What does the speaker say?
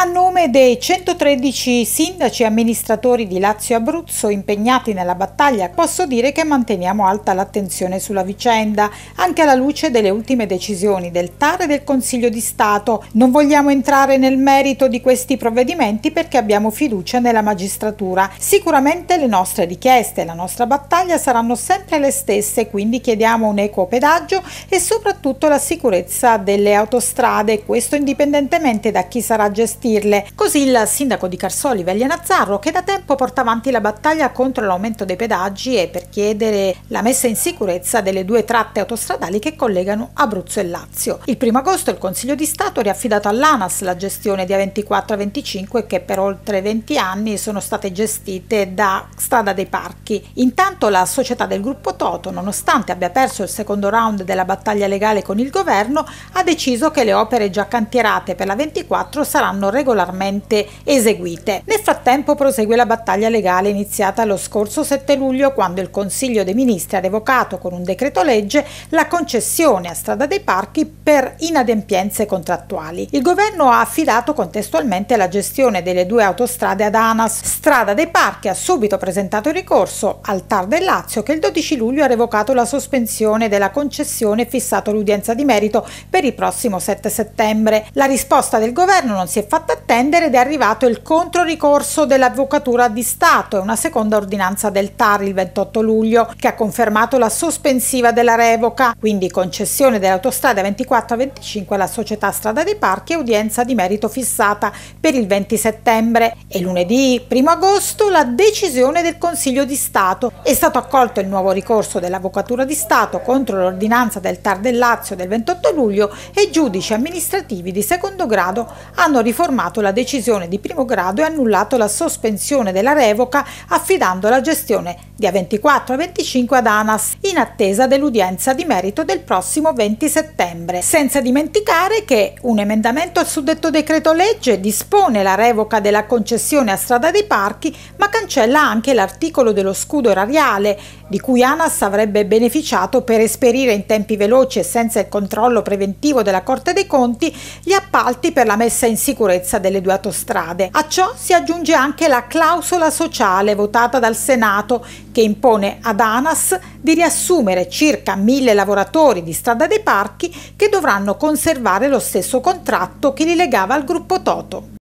A nome dei 113 sindaci e amministratori di Lazio e Abruzzo impegnati nella battaglia, posso dire che manteniamo alta l'attenzione sulla vicenda, anche alla luce delle ultime decisioni del TAR e del Consiglio di Stato. Non vogliamo entrare nel merito di questi provvedimenti perché abbiamo fiducia nella magistratura. Sicuramente le nostre richieste e la nostra battaglia saranno sempre le stesse, quindi chiediamo un equo pedaggio e soprattutto la sicurezza delle autostrade, questo indipendentemente da chi sarà gestito gestirle. Così il sindaco di Carsoli, Veglia Nazzarro, che da tempo porta avanti la battaglia contro l'aumento dei pedaggi e per chiedere la messa in sicurezza delle due tratte autostradali che collegano Abruzzo e Lazio. Il 1 agosto il Consiglio di Stato ha riaffidato all'ANAS la gestione di A24 e 25 che per oltre 20 anni sono state gestite da Strada dei Parchi. Intanto la società del gruppo Toto, nonostante abbia perso il secondo round della battaglia legale con il governo, ha deciso che le opere già cantierate per la 24 saranno regolarmente eseguite. Nel frattempo prosegue la battaglia legale iniziata lo scorso 7 luglio quando il Consiglio dei Ministri ha revocato con un decreto legge la concessione a Strada dei Parchi per inadempienze contrattuali. Il governo ha affidato contestualmente la gestione delle due autostrade ad ANAS. Strada dei Parchi ha subito presentato il ricorso al TAR del Lazio che il 12 luglio ha revocato la sospensione della concessione e fissato l'udienza di merito per il prossimo 7 settembre. La risposta del governo non si è fatta fatta attendere ed è arrivato il controricorso dell'Avvocatura di Stato e una seconda ordinanza del TAR il 28 luglio che ha confermato la sospensiva della revoca, quindi concessione dell'autostrada 24 a 25 alla società Strada dei Parchi e udienza di merito fissata per il 20 settembre e lunedì 1 agosto la decisione del Consiglio di Stato. È stato accolto il nuovo ricorso dell'Avvocatura di Stato contro l'ordinanza del TAR del Lazio del 28 luglio e giudici amministrativi di secondo grado hanno riformato confermato la decisione di primo grado e annullato la sospensione della revoca affidando la gestione di A24 a 25 ad ANAS in attesa dell'udienza di merito del prossimo 20 settembre. Senza dimenticare che un emendamento al suddetto decreto legge dispone la revoca della concessione a Strada dei Parchi ma cancella anche l'articolo dello scudo erariale di cui ANAS avrebbe beneficiato per esperire in tempi veloci e senza il controllo preventivo della Corte dei Conti gli appalti per la messa in sicurezza sicurezza delle due autostrade. A ciò si aggiunge anche la clausola sociale votata dal Senato che impone ad ANAS di riassumere circa mille lavoratori di Strada dei Parchi che dovranno conservare lo stesso contratto che li legava al gruppo Toto.